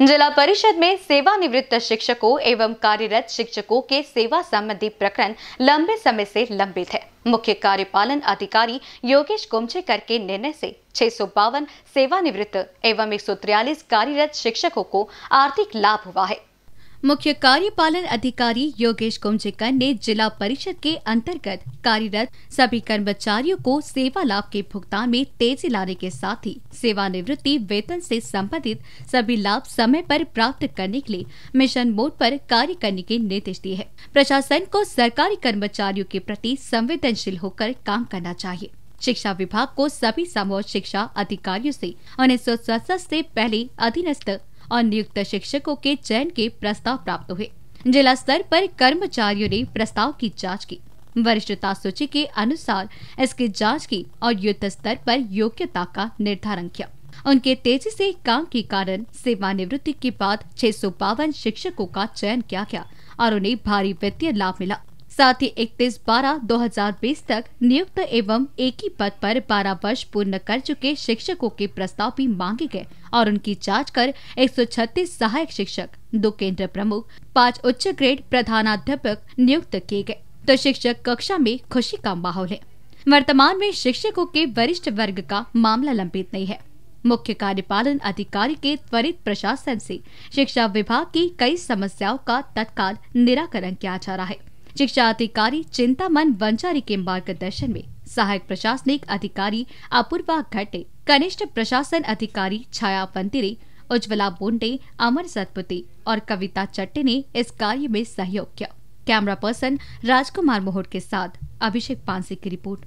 जिला परिषद में सेवानिवृत्त शिक्षकों एवं कार्यरत शिक्षकों के सेवा संबंधी प्रकरण लंबे समय से लंबित है मुख्य कार्यपालन अधिकारी योगेश कोमचेकर के निर्णय से छह सौ बावन सेवानिवृत्त एवं एक कार्यरत शिक्षकों को आर्थिक लाभ हुआ है मुख्य कार्यपालन अधिकारी योगेश कुमजिकर ने जिला परिषद के अंतर्गत कार्यरत सभी कर्मचारियों को सेवा लाभ के भुगतान में तेजी लाने के साथ ही सेवानिवृत्ति वेतन से संबंधित सभी लाभ समय पर प्राप्त करने के लिए मिशन मोड पर कार्य करने के निर्देश दिए हैं प्रशासन को सरकारी कर्मचारियों के प्रति संवेदनशील होकर काम करना चाहिए शिक्षा विभाग को सभी समूह शिक्षा अधिकारियों से उन्नीस सौ पहले अधीनस्थ और नियुक्त शिक्षकों के चयन के प्रस्ताव प्राप्त हुए जिला स्तर पर कर्मचारियों ने प्रस्ताव की जांच की वरिष्ठता सूची के अनुसार इसकी जांच की और युद्ध स्तर पर योग्यता का निर्धारण किया उनके तेजी से काम के कारण सेवानिवृत्ति के बाद छह शिक्षकों का चयन किया गया और उन्हें भारी वित्तीय लाभ मिला साथ ही 31 बारह 2020 तक नियुक्त एवं एक ही पद पर 12 वर्ष पूर्ण कर चुके शिक्षकों के प्रस्ताव भी मांगे गए और उनकी जांच कर 136 सहायक शिक्षक दो केंद्र प्रमुख पाँच उच्च ग्रेड प्रधानाध्यापक नियुक्त किए गए तो शिक्षक कक्षा में खुशी का माहौल है वर्तमान में शिक्षकों के वरिष्ठ वर्ग का मामला लंबित नहीं है मुख्य कार्यपालन अधिकारी के त्वरित प्रशासन से शिक्षा विभाग की कई समस्याओं का तत्काल निराकरण किया जा रहा है शिक्षा अधिकारी चिंतामन बंजारी के मार्गदर्शन में सहायक प्रशासनिक अधिकारी अपूर्वा घटे कनिष्ठ प्रशासन अधिकारी छाया पंतिरे उज्ज्वला बोंडे अमर सतपुते और कविता चट्टे ने इस कार्य में सहयोग किया कैमरा पर्सन राजकुमार मोहट के साथ अभिषेक पांसे की रिपोर्ट